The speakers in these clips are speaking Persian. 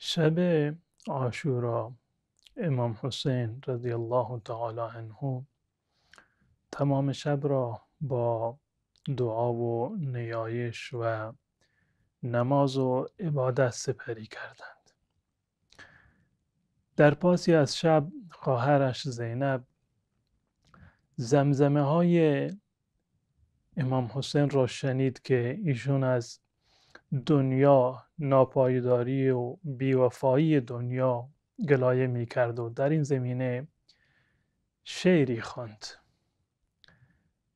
شب آشورا امام حسین رضی الله تعالی عنه تمام شب را با دعا و نیایش و نماز و عبادت سپری کردند در پاسی از شب خواهرش زینب زمزمه های امام حسین را شنید که ایشون از دنیا ناپایداری و بیوفایی دنیا گلایه می کرد و در این زمینه شعری خواند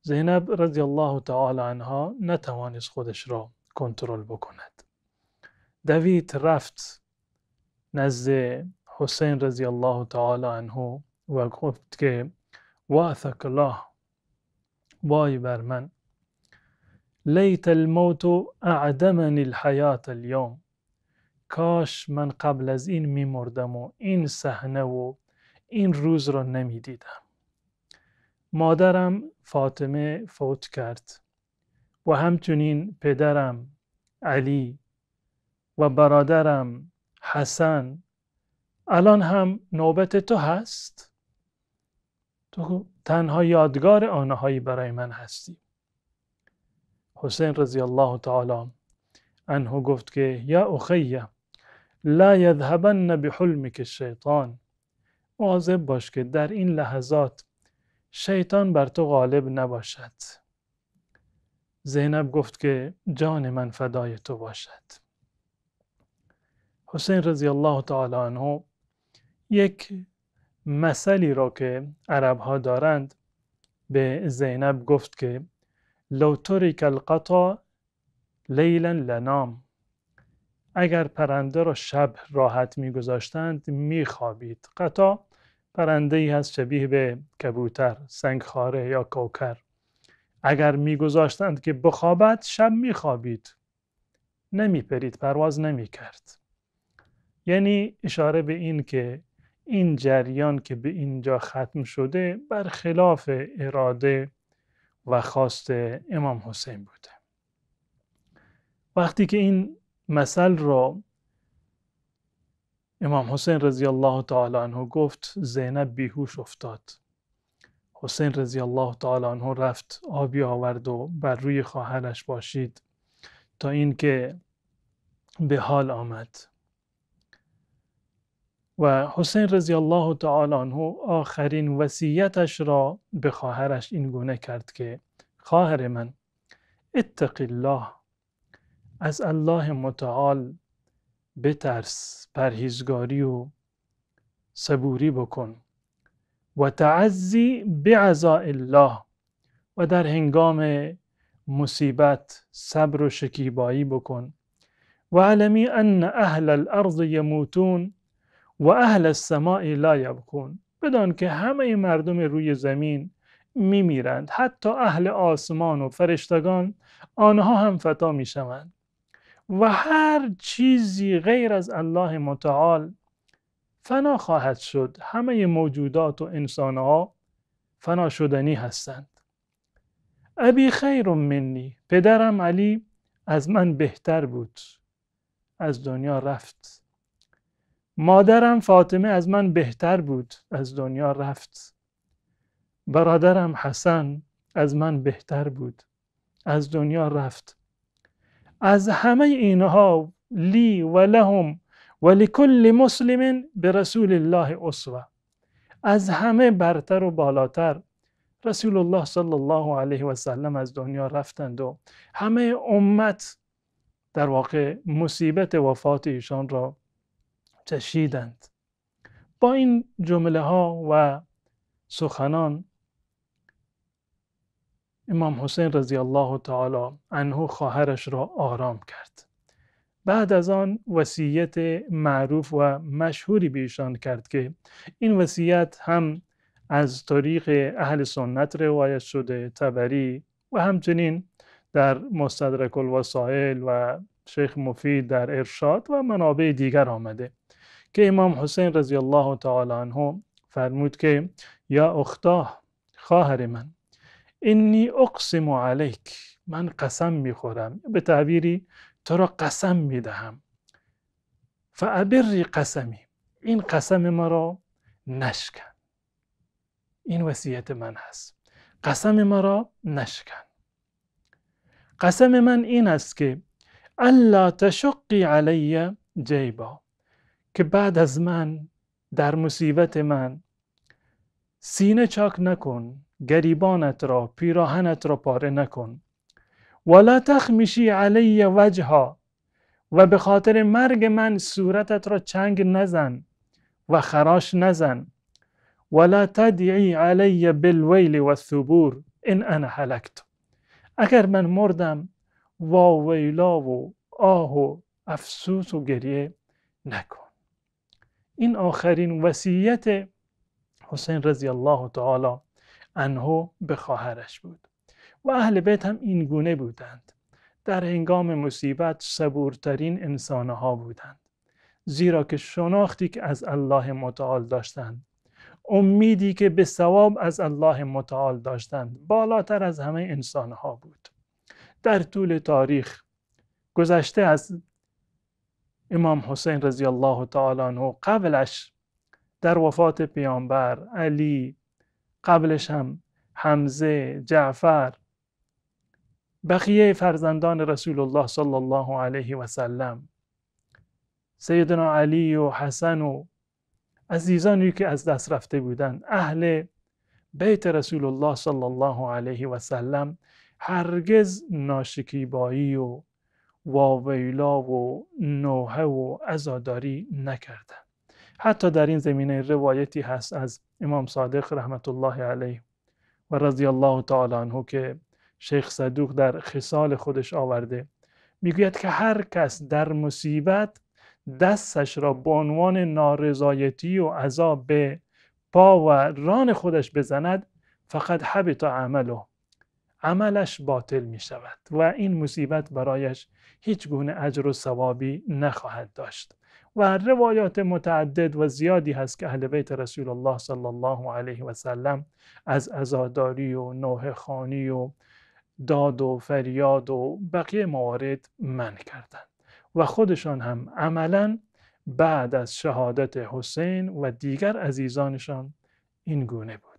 زینب رضی الله تعالی عنها نتوانست خودش را کنترل بکند دوید رفت نزد حسین رضی الله تعالی عنه و گفت که واثق الله وای بر من لیت الموت اعدمنی الحیات الیوم کاش من قبل از این میمردم و این صحنه و این روز را نمیدیدم مادرم فاطمه فوت کرد و همچنین پدرم علی و برادرم حسن الان هم نوبت تو هست تو تنها یادگار آنهایی برای من هستی حسین رضی الله تعالی عنه گفت که یا اخیه لا یذهبن بحلمک الشیطان مواظب باش که در این لحظات شیطان بر تو غالب نباشد زینب گفت که جان من فدای تو باشد حسین رضی الله تعالی عنه یک مثلی را که عرب ها دارند به زینب گفت که لو ترک القطا لیلا لنام اگر پرنده را شب راحت میگذاشتند میخوابید قطا پرنده ای هست شبیه به کبوتر سنگخاره یا کوکر اگر میگذاشتند که بخوابد شب میخوابید نمیپرید پرواز نمیکرد یعنی اشاره به این که این جریان که به اینجا ختم شده برخلاف اراده و خواست امام حسین بوده وقتی که این مثل را امام حسین رضی الله تعالی عنه گفت زینب بیهوش افتاد حسین رضی الله تعالی عنه رفت آبی آورد و بر روی خواهرش باشید تا اینکه به حال آمد و حسین رضی الله تعالی عنه آخرین وصیتش را به خواهرش این گونه کرد که خواهر من اتق الله از الله متعال بترس پرهیزگاری و صبوری بکن و تعزی بعزاء الله و در هنگام مصیبت صبر و شکیبایی بکن و علمی ان اهل الارض یموتون و اهل السماء لا یبکون بدان که همه مردم روی زمین میمیرند حتی اهل آسمان و فرشتگان آنها هم فتا میشوند و هر چیزی غیر از الله متعال فنا خواهد شد همه موجودات و انسانها فنا شدنی هستند ابی خیر منی پدرم علی از من بهتر بود از دنیا رفت مادرم فاطمه از من بهتر بود از دنیا رفت برادرم حسن از من بهتر بود از دنیا رفت از همه اینها لی و لهم و لکل مسلم به رسول الله اصوه از همه برتر و بالاتر رسول الله صلی الله علیه و سلم از دنیا رفتند و همه امت در واقع مصیبت وفات ایشان را چشیدند با این جمله ها و سخنان امام حسین رضی الله تعالی عنه خواهرش را آرام کرد بعد از آن وصیت معروف و مشهوری به ایشان کرد که این وصیت هم از طریق اهل سنت روایت شده تبری و همچنین در مستدرک الوسائل و شیخ مفید در ارشاد و منابع دیگر آمده که امام حسین رضی الله تعالی عنه فرمود که یا اختاه خواهر من اینی اقسم علیک من قسم میخورم به تعبیری تو را قسم میدهم فعبری قسمی این قسم مرا نشکن این وصیت من هست قسم مرا نشکن قسم من این است که الا تشقی علی جیبا که بعد از من در مصیبت من سینه چاک نکن گریبانت را پیراهنت را پاره نکن ولا تخمیشی علی وجها و به خاطر مرگ من صورتت را چنگ نزن و خراش نزن ولا تدعی علی بالویل و ثبور این انا حلکت اگر من مردم واویلا و آه و افسوس و گریه نکن این آخرین وصیت حسین رضی الله تعالی عنه به خواهرش بود و اهل بیت هم این گونه بودند در هنگام مصیبت صبورترین انسانها بودند زیرا که شناختی که از الله متعال داشتند امیدی که به ثواب از الله متعال داشتند بالاتر از همه انسانها بود در طول تاریخ گذشته از امام حسین رضی الله تعالی عنه قبلش در وفات پیامبر علی قبلش هم حمزه جعفر بقیه فرزندان رسول الله صلی الله علیه و سلم سیدنا علی و حسن و عزیزانی که از دست رفته بودند اهل بیت رسول الله صلی الله علیه و سلم هرگز ناشکیبایی و واویلا و نوحه و عزاداری نکرده حتی در این زمینه روایتی هست از امام صادق رحمت الله علیه و رضی الله تعالی عنه که شیخ صدوق در خصال خودش آورده میگوید که هر کس در مصیبت دستش را به عنوان نارضایتی و عذاب به پا و ران خودش بزند فقط حبط عمله عملش باطل می شود و این مصیبت برایش هیچ گونه اجر و ثوابی نخواهد داشت و روایات متعدد و زیادی هست که اهل بیت رسول الله صلی الله علیه و سلم از ازاداری و نوه خانی و داد و فریاد و بقیه موارد من کردند و خودشان هم عملا بعد از شهادت حسین و دیگر عزیزانشان این گونه بود